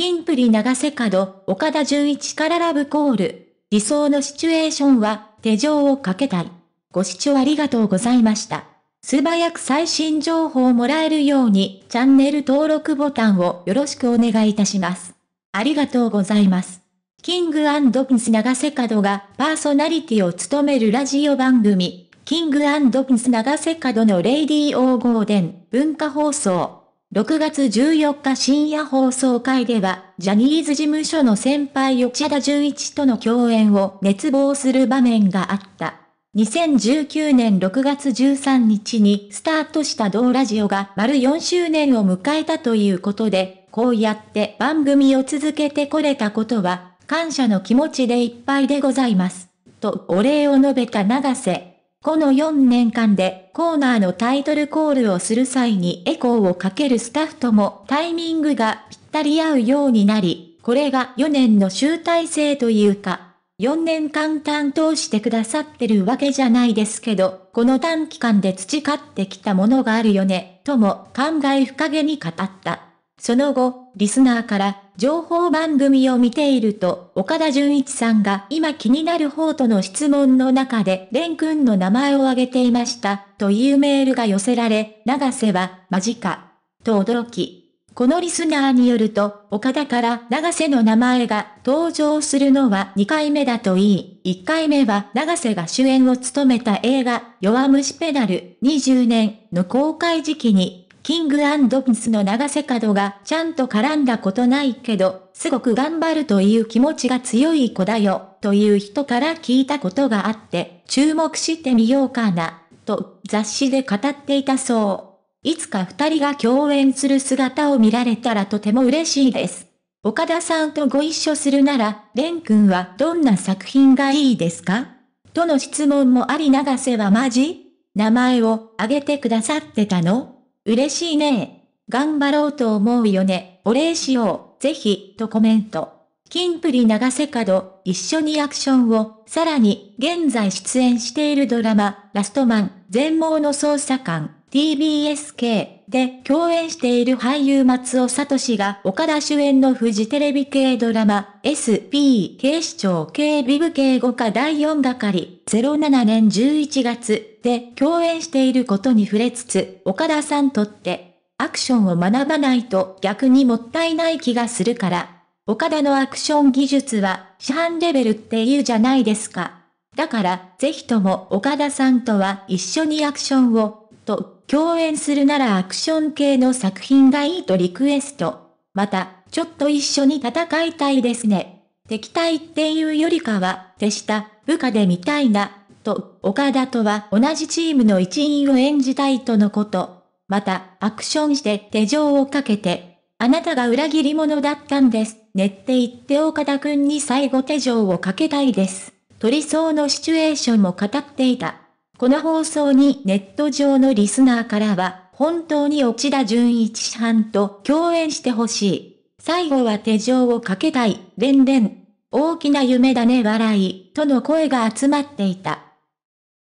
キンプリ長瀬角、岡田純一からラブコール。理想のシチュエーションは、手錠をかけたい。ご視聴ありがとうございました。素早く最新情報をもらえるように、チャンネル登録ボタンをよろしくお願いいたします。ありがとうございます。キングプリンス長瀬角がパーソナリティを務めるラジオ番組、キングプリンス長瀬角のレイディーーデン、文化放送。6月14日深夜放送会では、ジャニーズ事務所の先輩吉田純一との共演を熱望する場面があった。2019年6月13日にスタートした同ラジオが丸4周年を迎えたということで、こうやって番組を続けてこれたことは、感謝の気持ちでいっぱいでございます。とお礼を述べた長瀬。この4年間でコーナーのタイトルコールをする際にエコーをかけるスタッフともタイミングがぴったり合うようになり、これが4年の集大成というか、4年間担当してくださってるわけじゃないですけど、この短期間で培ってきたものがあるよね、とも感慨深げに語った。その後、リスナーから、情報番組を見ていると、岡田純一さんが今気になる方との質問の中で、レン君の名前を挙げていました、というメールが寄せられ、長瀬は、マジか。と驚き。このリスナーによると、岡田から長瀬の名前が登場するのは2回目だといい、1回目は長瀬が主演を務めた映画、弱虫ペダル、20年の公開時期にキングプリンスの流瀬角がちゃんと絡んだことないけど、すごく頑張るという気持ちが強い子だよ、という人から聞いたことがあって、注目してみようかな、と雑誌で語っていたそう。いつか二人が共演する姿を見られたらとても嬉しいです。岡田さんとご一緒するなら、レン君はどんな作品がいいですかとの質問もあり流瀬はマジ名前を挙げてくださってたの嬉しいね頑張ろうと思うよね。お礼しよう。ぜひ、とコメント。キンプリ長瀬角、一緒にアクションを、さらに、現在出演しているドラマ、ラストマン、全盲の捜査官、TBSK。で共演している俳優松尾氏が岡田主演のフジテレビ系ドラマ SP 警視庁警備部警護課第4係07年11月で共演していることに触れつつ岡田さんとってアクションを学ばないと逆にもったいない気がするから岡田のアクション技術は市販レベルって言うじゃないですか。だから、ぜひとも岡田さんとは一緒にアクションをと、共演するならアクション系の作品がいいとリクエスト。また、ちょっと一緒に戦いたいですね。敵対っていうよりかは、手下、部下で見たいな、と、岡田とは同じチームの一員を演じたいとのこと。また、アクションして手錠をかけて、あなたが裏切り者だったんです、ねって言って岡田くんに最後手錠をかけたいです。取りそうのシチュエーションも語っていた。この放送にネット上のリスナーからは、本当に内田純一さんと共演してほしい。最後は手錠をかけたい、連ん。大きな夢だね笑い、との声が集まっていた。